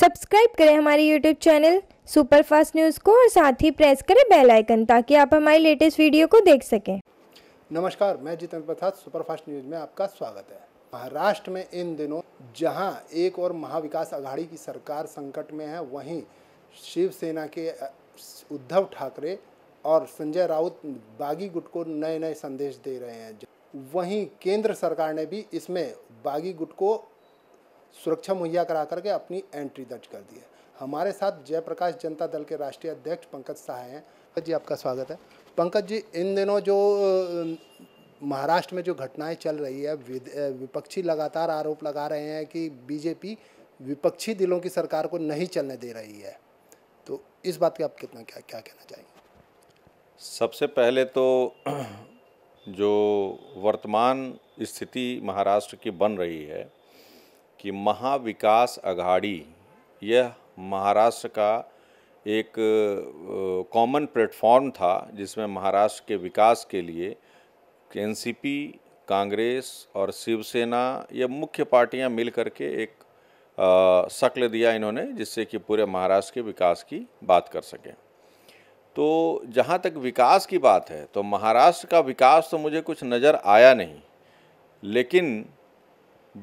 subscribe करें हमारे YouTube channel super fast news को और साथ ही प्रेस करें बेल आइकन ताकि आप हमारी लेटेस्ट वीडियो को देख सकें नमस्कार मैं जितेंद्र प्रसाद सुपरफास्ट न्यूज़ में आपका स्वागत है महाराष्ट्र में इन दिनों जहां एक और महाविकास आघाड़ी की सरकार संकट में है वहीं शिवसेना के उद्धव ठाकरे और संजय राउत बागी गुट को नए नए संदेश दे रहे हैं वहीं केंद्र सरकार ने भी इसमें बागी गुट को सुरक्षा मुहैया करा करके अपनी एंट्री दर्ज कर दी है हमारे साथ जयप्रकाश जनता दल के राष्ट्रीय अध्यक्ष पंकज सहाय हैं पंकज जी आपका स्वागत है पंकज जी इन दिनों जो महाराष्ट्र में जो घटनाएं चल रही है विपक्षी लगातार आरोप लगा रहे हैं कि बीजेपी विपक्षी दिलों की सरकार को नहीं चलने दे रही है तो इस बात के आप कितना क्या क्या कहना चाहेंगे सबसे पहले तो जो वर्तमान स्थिति महाराष्ट्र की बन रही है कि महाविकास अघाड़ी यह महाराष्ट्र का एक कॉमन प्लेटफॉर्म था जिसमें महाराष्ट्र के विकास के लिए एनसीपी कांग्रेस और शिवसेना ये मुख्य पार्टियां मिल करके एक शक्ल दिया इन्होंने जिससे कि पूरे महाराष्ट्र के विकास की बात कर सकें तो जहाँ तक विकास की बात है तो महाराष्ट्र का विकास तो मुझे कुछ नज़र आया नहीं लेकिन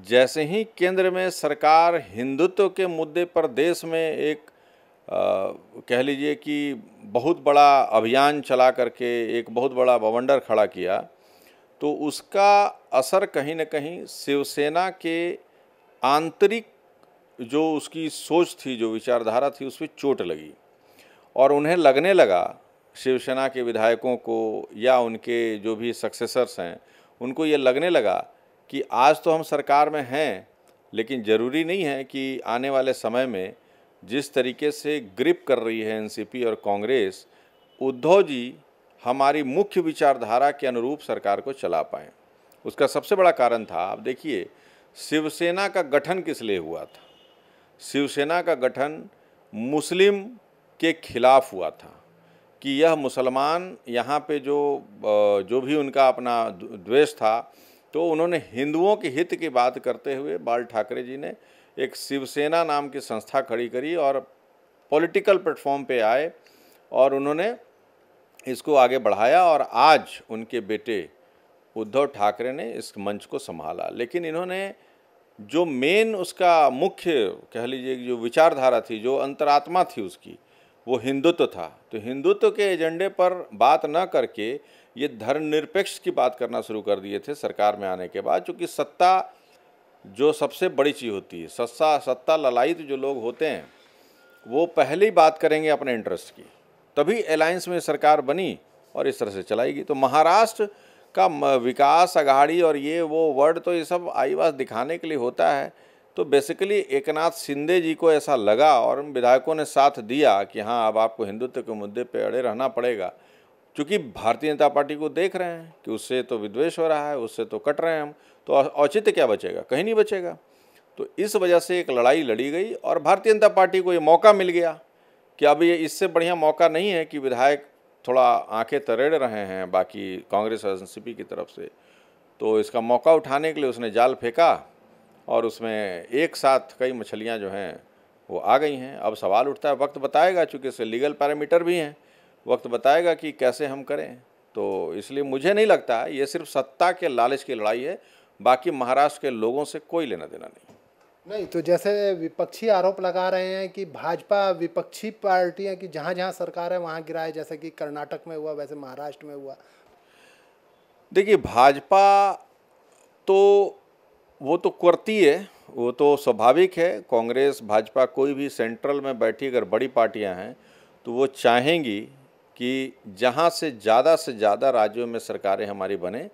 जैसे ही केंद्र में सरकार हिंदुत्व के मुद्दे पर देश में एक आ, कह लीजिए कि बहुत बड़ा अभियान चला करके एक बहुत बड़ा बवंडर खड़ा किया तो उसका असर कहीं ना कहीं शिवसेना के आंतरिक जो उसकी सोच थी जो विचारधारा थी उस पर चोट लगी और उन्हें लगने लगा शिवसेना के विधायकों को या उनके जो भी सक्सेसर्स हैं उनको ये लगने लगा कि आज तो हम सरकार में हैं लेकिन ज़रूरी नहीं है कि आने वाले समय में जिस तरीके से ग्रिप कर रही है एनसीपी और कांग्रेस उद्धव जी हमारी मुख्य विचारधारा के अनुरूप सरकार को चला पाएँ उसका सबसे बड़ा कारण था आप देखिए शिवसेना का गठन किस लिए हुआ था शिवसेना का गठन मुस्लिम के खिलाफ हुआ था कि यह मुसलमान यहाँ पे जो जो भी उनका अपना द्वेष था तो उन्होंने हिंदुओं के हित की बात करते हुए बाल ठाकरे जी ने एक शिवसेना नाम की संस्था खड़ी करी और पॉलिटिकल प्लेटफॉर्म पे आए और उन्होंने इसको आगे बढ़ाया और आज उनके बेटे उद्धव ठाकरे ने इस मंच को संभाला लेकिन इन्होंने जो मेन उसका मुख्य कह लीजिए जो विचारधारा थी जो अंतरात्मा थी उसकी वो हिंदुत्व था तो हिंदुत्व के एजेंडे पर बात न करके ये धर्मनिरपेक्ष की बात करना शुरू कर दिए थे सरकार में आने के बाद चूँकि सत्ता जो सबसे बड़ी चीज़ होती है सत्ता सत्ता ललायित जो लोग होते हैं वो पहले ही बात करेंगे अपने इंटरेस्ट की तभी अलायंस में सरकार बनी और इस तरह से चलाएगी तो महाराष्ट्र का विकास अघाड़ी और ये वो वर्ड तो ये सब आईवास दिखाने के लिए होता है तो बेसिकली एक नाथ शिंदे जी को ऐसा लगा और विधायकों ने साथ दिया कि हाँ अब आपको हिंदुत्व के मुद्दे पे अड़े रहना पड़ेगा क्योंकि भारतीय जनता पार्टी को देख रहे हैं कि उससे तो विद्वेष हो रहा है उससे तो कट रहे हैं हम तो औचित्य क्या बचेगा कहीं नहीं बचेगा तो इस वजह से एक लड़ाई लड़ी गई और भारतीय जनता पार्टी को ये मौका मिल गया कि अब ये इससे बढ़िया मौका नहीं है कि विधायक थोड़ा आंखें तरेड़ रहे हैं बाकी कांग्रेस और एन की तरफ से तो इसका मौका उठाने के लिए उसने जाल फेंका और उसमें एक साथ कई मछलियाँ जो हैं वो आ गई हैं अब सवाल उठता है वक्त बताएगा चूँकि इससे लीगल पैरामीटर भी हैं वक्त बताएगा कि कैसे हम करें तो इसलिए मुझे नहीं लगता ये सिर्फ सत्ता के लालच की लड़ाई है बाकी महाराष्ट्र के लोगों से कोई लेना देना नहीं नहीं तो जैसे विपक्षी आरोप लगा रहे हैं कि भाजपा विपक्षी पार्टियां कि जहाँ जहाँ सरकार है वहाँ गिराए जैसे कि कर्नाटक में हुआ वैसे महाराष्ट्र में हुआ देखिए भाजपा तो वो तो करती है वो तो स्वाभाविक है कांग्रेस भाजपा कोई भी सेंट्रल में बैठी अगर बड़ी पार्टियां हैं तो वो चाहेंगी कि जहाँ से ज़्यादा से ज़्यादा राज्यों में सरकारें हमारी बने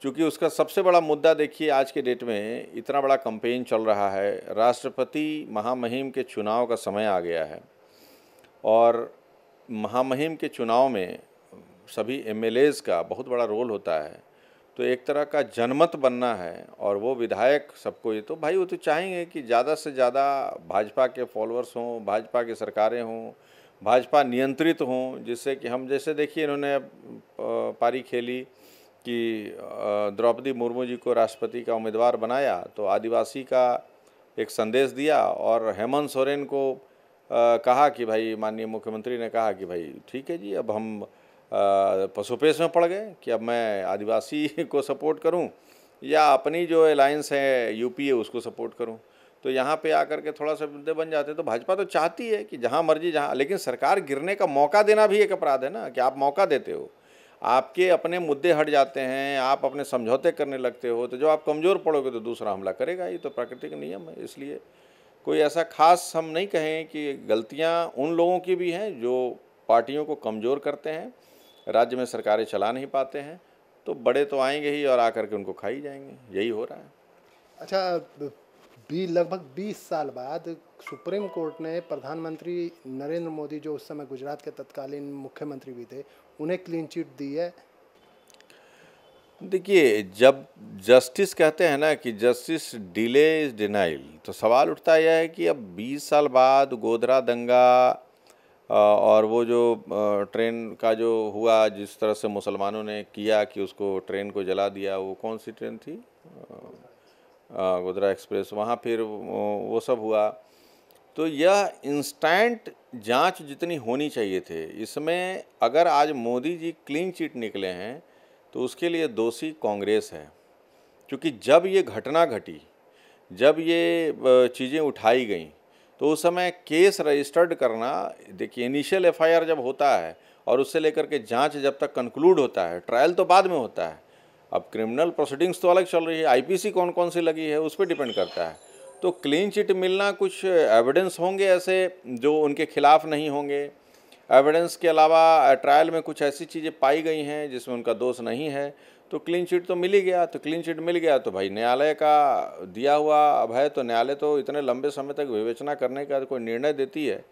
क्योंकि उसका सबसे बड़ा मुद्दा देखिए आज के डेट में इतना बड़ा कंपेन चल रहा है राष्ट्रपति महामहिम के चुनाव का समय आ गया है और महामहिम के चुनाव में सभी एम का बहुत बड़ा रोल होता है तो एक तरह का जनमत बनना है और वो विधायक सबको ये तो भाई वो तो चाहेंगे कि ज़्यादा से ज़्यादा भाजपा के फॉलोअर्स हों भाजपा की सरकारें हों भाजपा नियंत्रित हो जिससे कि हम जैसे देखिए इन्होंने पारी खेली कि द्रौपदी मुर्मू जी को राष्ट्रपति का उम्मीदवार बनाया तो आदिवासी का एक संदेश दिया और हेमंत सोरेन को कहा कि भाई माननीय मुख्यमंत्री ने कहा कि भाई ठीक है जी अब हम पशुपेश में पड़ गए कि अब मैं आदिवासी को सपोर्ट करूं या अपनी जो अलायंस है यूपीए उसको सपोर्ट करूं तो यहाँ पे आकर के थोड़ा सा मुद्दे बन जाते तो भाजपा तो चाहती है कि जहाँ मर्जी जहाँ लेकिन सरकार गिरने का मौका देना भी एक अपराध है ना कि आप मौका देते हो आपके अपने मुद्दे हट जाते हैं आप अपने समझौते करने लगते हो तो जब आप कमज़ोर पड़ोगे तो दूसरा हमला करेगा ये तो प्राकृतिक नियम है इसलिए कोई ऐसा खास हम नहीं कहें कि गलतियाँ उन लोगों की भी हैं जो पार्टियों को कमज़ोर करते हैं राज्य में सरकारें चला नहीं पाते हैं तो बड़े तो आएंगे ही और आकर के उनको खा ही जाएंगे यही हो रहा है अच्छा बी लगभग 20 साल बाद सुप्रीम कोर्ट ने प्रधानमंत्री नरेंद्र मोदी जो उस समय गुजरात के तत्कालीन मुख्यमंत्री भी थे उन्हें क्लीन चिट दी है देखिए जब जस्टिस कहते हैं ना कि जस्टिस डिले इज डिनाइल तो सवाल उठता यह है कि अब 20 साल बाद गोधरा दंगा और वो जो ट्रेन का जो हुआ जिस तरह से मुसलमानों ने किया कि उसको ट्रेन को जला दिया वो कौन सी ट्रेन थी गोधरा एक्सप्रेस वहाँ फिर वो सब हुआ तो यह इंस्टेंट जांच जितनी होनी चाहिए थे इसमें अगर आज मोदी जी क्लीन चिट निकले हैं तो उसके लिए दोषी कांग्रेस है क्योंकि जब ये घटना घटी जब ये चीज़ें उठाई गई तो उस समय केस रजिस्टर्ड करना देखिए इनिशियल एफआईआर जब होता है और उससे लेकर के जांच जब तक कंक्लूड होता है ट्रायल तो बाद में होता है अब क्रिमिनल प्रोसीडिंग्स तो अलग चल रही है आईपीसी कौन कौन सी लगी है उस पर डिपेंड करता है तो क्लीन चिट मिलना कुछ एविडेंस होंगे ऐसे जो उनके खिलाफ नहीं होंगे एविडेंस के अलावा ट्रायल में कुछ ऐसी चीज़ें पाई गई हैं जिसमें उनका दोष नहीं है तो क्लीन चिट तो मिल ही गया तो क्लीन चिट मिल गया तो भाई न्यायालय का दिया हुआ अब है तो न्यायालय तो इतने लंबे समय तक विवेचना करने का कोई निर्णय देती है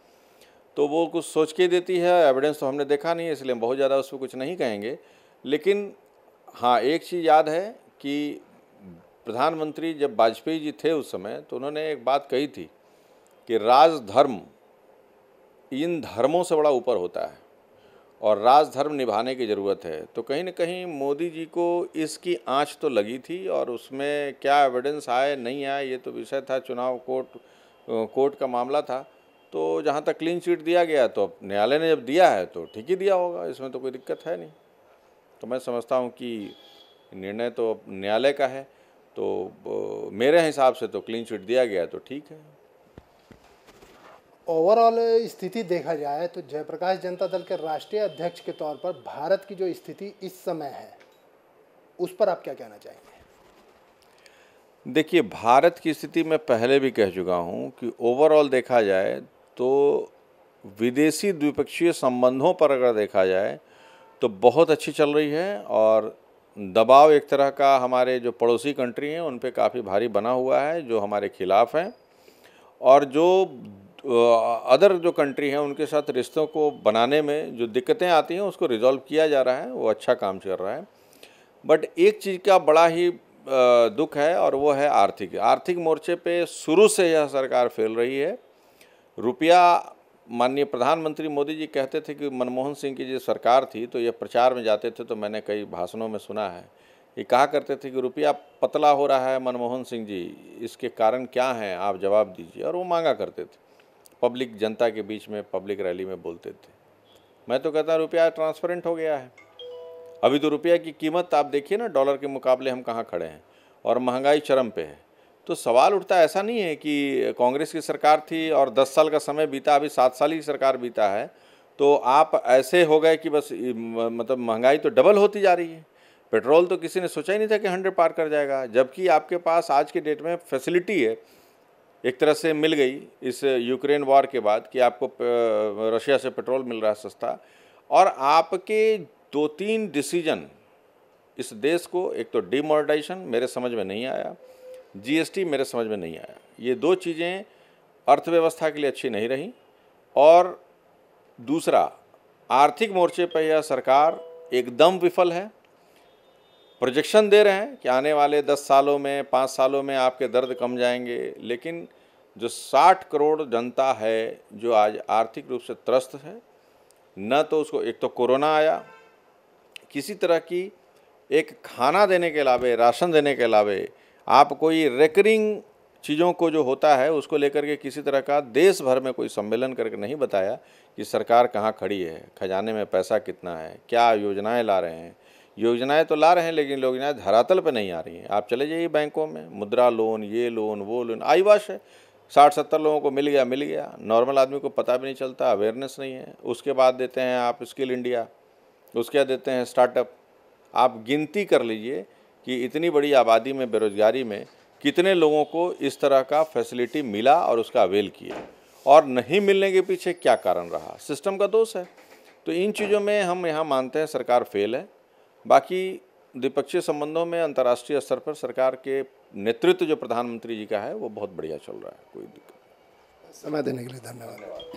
तो वो कुछ सोच के देती है एविडेंस तो हमने देखा नहीं इसलिए हम बहुत ज़्यादा उस पर कुछ नहीं कहेंगे लेकिन हाँ एक चीज़ याद है कि प्रधानमंत्री जब वाजपेयी जी थे उस समय तो उन्होंने एक बात कही थी कि राजधर्म इन धर्मों से बड़ा ऊपर होता है और राजधर्म निभाने की ज़रूरत है तो कहीं ना कहीं मोदी जी को इसकी आंच तो लगी थी और उसमें क्या एविडेंस आए नहीं आए ये तो विषय था चुनाव कोर्ट कोर्ट का मामला था तो जहाँ तक क्लीन चिट दिया गया तो न्यायालय ने जब दिया है तो ठीक ही दिया होगा इसमें तो कोई दिक्कत है नहीं तो मैं समझता हूँ कि निर्णय तो न्यायालय का है तो मेरे हिसाब से तो क्लीन चिट दिया गया तो ठीक है ओवरऑल स्थिति देखा जाए तो जयप्रकाश जनता दल के राष्ट्रीय अध्यक्ष के तौर पर भारत की जो स्थिति इस समय है उस पर आप क्या कहना चाहेंगे देखिए भारत की स्थिति मैं पहले भी कह चुका हूँ कि ओवरऑल देखा जाए तो विदेशी द्विपक्षीय संबंधों पर अगर देखा जाए तो बहुत अच्छी चल रही है और दबाव एक तरह का हमारे जो पड़ोसी कंट्री हैं उन पर काफ़ी भारी बना हुआ है जो हमारे खिलाफ़ हैं और जो अदर जो कंट्री हैं उनके साथ रिश्तों को बनाने में जो दिक्कतें आती हैं उसको रिजॉल्व किया जा रहा है वो अच्छा काम चल रहा है बट एक चीज़ का बड़ा ही दुख है और वो है आर्थिक आर्थिक मोर्चे पे शुरू से यह सरकार फैल रही है रुपया माननीय प्रधानमंत्री मोदी जी कहते थे कि मनमोहन सिंह की जो सरकार थी तो ये प्रचार में जाते थे तो मैंने कई भाषणों में सुना है ये कहा करते थे कि रुपया पतला हो रहा है मनमोहन सिंह जी इसके कारण क्या हैं आप जवाब दीजिए और वो मांगा करते थे पब्लिक जनता के बीच में पब्लिक रैली में बोलते थे मैं तो कहता रुपया ट्रांसपेरेंट हो गया है अभी तो रुपया की कीमत आप देखिए ना डॉलर के मुकाबले हम कहाँ खड़े हैं और महंगाई चरम पे है तो सवाल उठता ऐसा नहीं है कि कांग्रेस की सरकार थी और दस साल का समय बीता अभी सात साल ही सरकार बीता है तो आप ऐसे हो गए कि बस मतलब महंगाई तो डबल होती जा रही है पेट्रोल तो किसी ने सोचा ही नहीं था कि हंड्रेड पार कर जाएगा जबकि आपके पास आज के डेट में फैसिलिटी है एक तरह से मिल गई इस यूक्रेन वॉर के बाद कि आपको रशिया से पेट्रोल मिल रहा है सस्ता और आपके दो तीन डिसीजन इस देश को एक तो डिमोनिटाइजेशन मेरे समझ में नहीं आया जीएसटी मेरे समझ में नहीं आया ये दो चीज़ें अर्थव्यवस्था के लिए अच्छी नहीं रहीं और दूसरा आर्थिक मोर्चे पर यह सरकार एकदम विफल है प्रोजेक्शन दे रहे हैं कि आने वाले दस सालों में पाँच सालों में आपके दर्द कम जाएंगे लेकिन जो साठ करोड़ जनता है जो आज आर्थिक रूप से त्रस्त है न तो उसको एक तो कोरोना आया किसी तरह की एक खाना देने के अलावे राशन देने के अलावे आप कोई रेकरिंग चीज़ों को जो होता है उसको लेकर के किसी तरह का देश भर में कोई सम्मेलन करके नहीं बताया कि सरकार कहाँ खड़ी है खजाने में पैसा कितना है क्या योजनाएं ला रहे हैं योजनाएं तो ला रहे हैं लेकिन योजनाएं धरातल पर नहीं आ रही हैं आप चले जाइए बैंकों में मुद्रा लोन ये लोन वो लोन आई वाश है साठ सत्तर लोगों को मिल गया मिल गया नॉर्मल आदमी को पता भी नहीं चलता अवेयरनेस नहीं है उसके बाद देते हैं आप स्किल इंडिया उसके बाद देते हैं स्टार्टअप आप गिनती कर लीजिए कि इतनी बड़ी आबादी में बेरोजगारी में कितने लोगों को इस तरह का फैसिलिटी मिला और उसका अवेल किया और नहीं मिलने के पीछे क्या कारण रहा सिस्टम का दोष है तो इन चीज़ों में हम यहाँ मानते हैं सरकार फेल है बाकी द्विपक्षीय संबंधों में अंतर्राष्ट्रीय स्तर पर सरकार के नेतृत्व जो प्रधानमंत्री जी का है वो बहुत बढ़िया चल रहा है कोई दिक्कत समय देने के लिए धन्यवाद